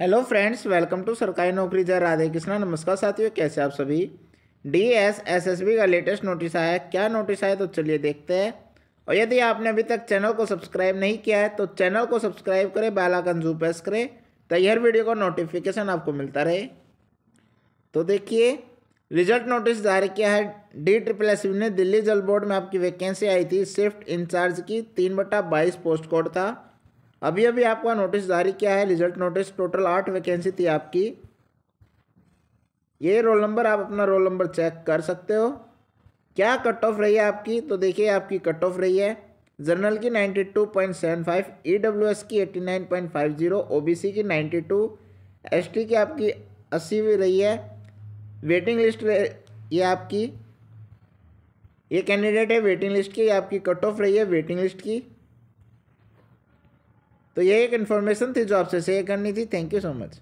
hello friends welcome to सरकारी नौकरी जय राधे कृष्णा नमस्कार साथियों कैसे आप सभी D S S S B का लेटेस्ट नोटिस आया क्या नोटिस आया तो चलिए देखते हैं और यदि आपने अभी तक चैनल को सब्सक्राइब नहीं किया है तो चैनल को सब्सक्राइब करें बेल आइकन जू प्रेस करें तो हर वीडियो का नोटिफिकेशन आपको मिलता रहे तो देखिए रिजल्ट नोटिस जारी किया है डी ट्रिपल एस ने दिल्ली जल बोर्ड में आपकी वैकेंसी आई थी शिफ्ट इंचार्ज की तीन बटा बाईस पोस्ट कोड था अभी अभी आपका नोटिस जारी किया है रिजल्ट नोटिस टोटल आठ वैकेंसी थी आपकी ये रोल नंबर आप अपना रोल नंबर चेक कर सकते हो क्या कट ऑफ रही है आपकी तो देखिए आपकी कट ऑफ रही है जनरल की ninety two point seven five E W S की eighty nine point five zero O B C की नाइन्टी टू एस टी की आपकी अस्सी भी रही है वेटिंग लिस्ट ये आपकी ये कैंडिडेट है वेटिंग लिस्ट की आपकी कट ऑफ रही है वेटिंग लिस्ट की तो ये एक इन्फॉर्मेशन थी जो आपसे शेयर करनी थी थैंक यू सो मच